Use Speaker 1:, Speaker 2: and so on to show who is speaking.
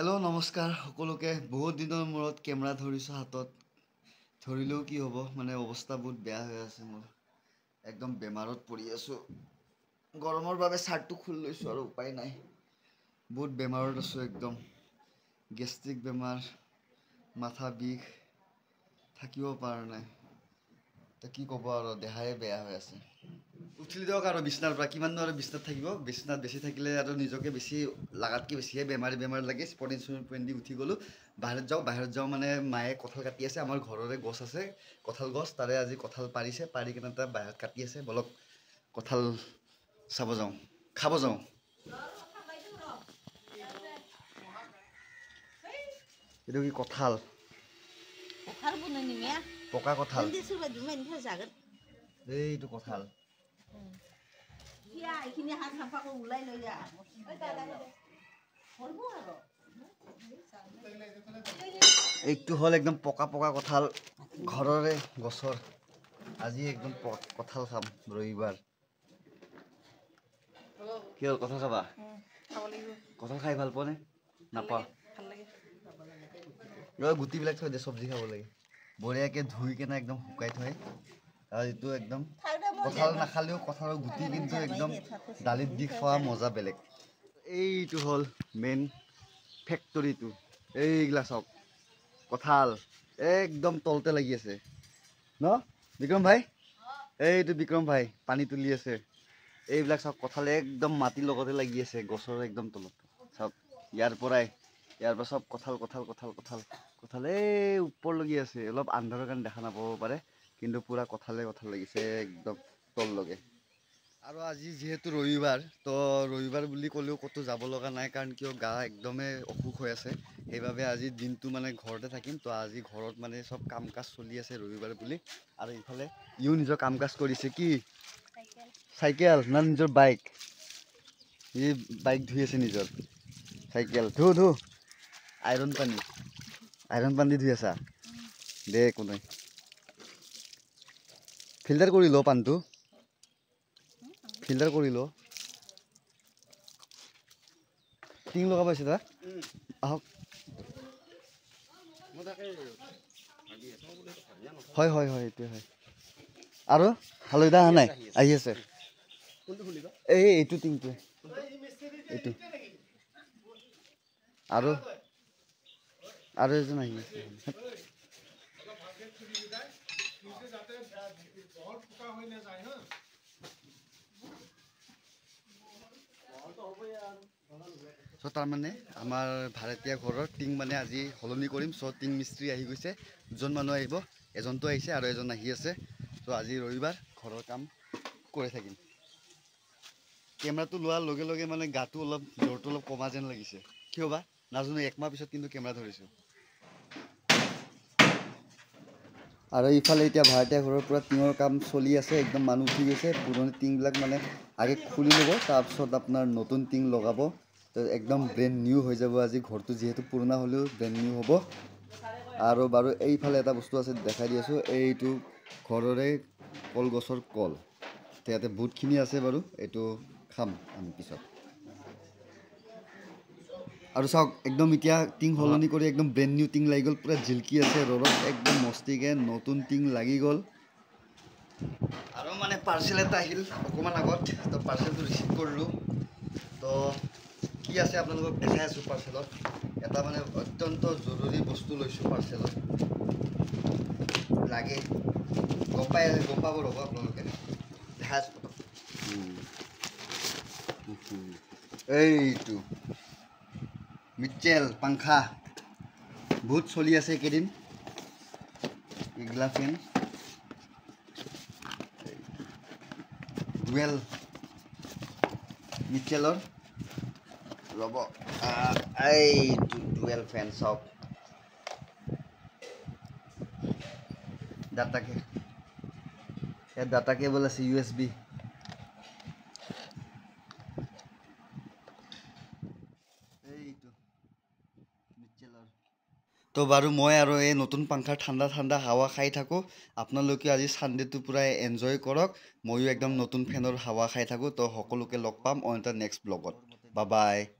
Speaker 1: hello' নমস্কাৰ সকলোকে বহুত দিনৰ মূৰত কেমেৰা ধৰিছোঁ হাতত ধৰিলেও কি হ'ব মানে অৱস্থা বহুত বেয়া হৈ আছে মোৰ একদম বেমাৰত পৰি আছোঁ গৰমৰ বাবে চাৰ্টটো খুল লৈছোঁ আৰু উপায় নাই বহুত বেমাৰত আছোঁ একদম গেষ্ট্ৰিক বেমাৰ মাথা বিষ থাকিব পৰা নাই কি ক'ব আৰু দেহাই বেয়া হৈ আছে উঠিলে দিয়ক আৰু বিচনাৰ পৰা কিমান দিনৰ বিচনাত থাকিব বিচনাত বেছি থাকিলে আৰু নিজকে বেছি লাগাতকৈ বেছিহে বেমাৰী বেমাৰ লাগে স্পৰ্টিং চুইমিং পেইণ্ট উঠি গ'লোঁ বাহিৰত যাওঁ বাহিৰত যাওঁ মানে মায়ে কঁঠাল কাটি আছে আমাৰ ঘৰৰে গছ আছে কঁঠাল গছ তাৰে আজি কঁঠাল পাৰিছে পাৰি কিনে তাৰ বাহিৰত কাটি আছে বলক কঁঠাল চাব যাওঁ খাব যাওঁ এইটো কি কঁঠাল পকা কঁঠাল এইটো কঁঠাল এইটো হ'ল একদম পকা পকা কঁঠাল ঘৰৰে গছৰ আজি একদম কঁঠাল খাম ৰবিবাৰ কি হ'ল কঁঠাল খাবা কঁঠাল খাই ভাল পোৱা পোৱানে নাপাওঁ গুটিবিলাক থৈ দে চব্জি খাব লাগে বঢ়িয়াকে ধুই কেনে একদম শুকাই থয় এইটো একদম কঁঠাল নাখালেও কঁঠালৰ গুটি কিন্তু একদম দালিত দি খোৱা মজা বেলেগ এইটো হ'ল মেইন ফেক্টৰীটো এইগিলা চাওক কঁঠাল একদম তলতে লাগি আছে ন বিক্ৰম ভাই এইটো বিক্ৰম ভাই পানী তুলি আছে এইবিলাক চাওক কঁঠাল একদম মাটিৰ লগতে লাগি আছে গছৰ একদম তলত চাওক ইয়াৰ পৰাই ইয়াৰ পৰা চব কঁঠাল কঁঠাল কঁঠাল কঁঠাল কঁঠাল এই ওপৰলৈকে আছে অলপ আন্ধাৰৰ কাৰণে দেখা নাপাব পাৰে কিন্তু পুৰা কথালে কথা লাগিছে একদম তল লগে আৰু আজি যিহেতু ৰবিবাৰ তো ৰবিবাৰ বুলি কলেও ক'তো যাব লগা নাই কাৰণ কিয় গা একদমে অসুখ হৈ আছে সেইবাবে আজি দিনটো মানে ঘৰতে থাকিম তো আজি ঘৰত মানে চব কাম কাজ চলি আছে ৰবিবাৰ বুলি আৰু ইফালে ইও নিজৰ কাম কাজ কৰিছে কি চাইকেল না নিজৰ বাইক ই বাইক ধুই আছে নিজৰ চাইকেল ধু ধু আইৰণ পানী আইৰণ পানী ধুই আছা দে একো নাই ফিল্টাৰ কৰি লওঁ পানীটো ফিল্টাৰ কৰি লওঁ টিং লগা পাইছে তাক আহক হয় হয় হয় এইটোৱে হয় আৰু হালধা অহা নাই আহি আছে এই এইটো টিংটোৱে এইটো আৰু আৰু এজন আহি আছে নিজে যাতে জল পোকা হৈ নাযায় হা চ' তাৰমানে আমাৰ ভাৰতীয় ঘৰৰ টিং মানে আজি সলনি কৰিম চ' টিং মিস্ত্ৰী আহি গৈছে দুজন মানুহ আহিব এজনটো আহিছে আৰু এজন আহি আছে চ' আজি ৰবিবাৰ ঘৰৰ কাম কৰি থাকিম কেমেৰাটো লোৱাৰ লগে লগে মানে গাটো অলপ জ্বৰটো অলপ কমা যেন লাগিছে কিয় বা নাজানো একমাহ পিছত কিন্তু কেমেৰা ধৰিছোঁ আৰু ইফালে এতিয়া ভাড়াতীয়া ঘৰৰ পৰা টিঙৰ কাম চলি আছে একদম মানুহ উঠি গৈছে পুৰণি টিংবিলাক মানে আগে খুলি ল'ব তাৰপিছত আপোনাৰ নতুন টিং লগাব একদম ব্ৰেণ্ড নিউ হৈ যাব আজি ঘৰটো যিহেতু পুৰণা হ'লেও ব্ৰেণ্ড নিউ হ'ব আৰু বাৰু এইফালে এটা বস্তু আছে দেখাই দি আছোঁ এইটো ঘৰৰে কলগছৰ কল ইয়াতে বহুতখিনি আছে বাৰু এইটো খাম আমি পিছত আৰু চাওক একদম এতিয়া টিং সলনি কৰি একদম ব্ৰেণ্ড নিউ টিং লাগি গ'ল পূৰা জিলকি আছে ৰদত একদম মস্তিকে নতুন টিং লাগি গ'ল আৰু মানে পাৰ্চেল এটা আহিল অকণমান আগত তো পাৰ্চেলটো ৰিচিভ কৰিলোঁ তো কি আছে আপোনালোকক দেখাই আছোঁ পাৰ্চেলত এটা মানে অত্যন্ত জৰুৰী বস্তু লৈছোঁ পাৰ্চেলত লাগে গম পাই আছে গম পাব ৰ'ব আপোনালোকে দেখাই আছোঁ এইটো Michel pangkha bhut soli ase kedin e glafen duel Michel or robo ai duel fan shop data ke ya data ke si USB তো বাৰু মই আৰু এই নতুন পাংখাৰ ঠাণ্ডা ঠাণ্ডা হাৱা খাই থাকোঁ আপোনালোকে আজি ছানডে'টো পূৰা এনজয় কৰক ময়ো একদম নতুন ফেনৰ হাৱা খাই থাকোঁ তো সকলোকে লগ পাম অইন এটা নেক্সট ব্লগত বা বাই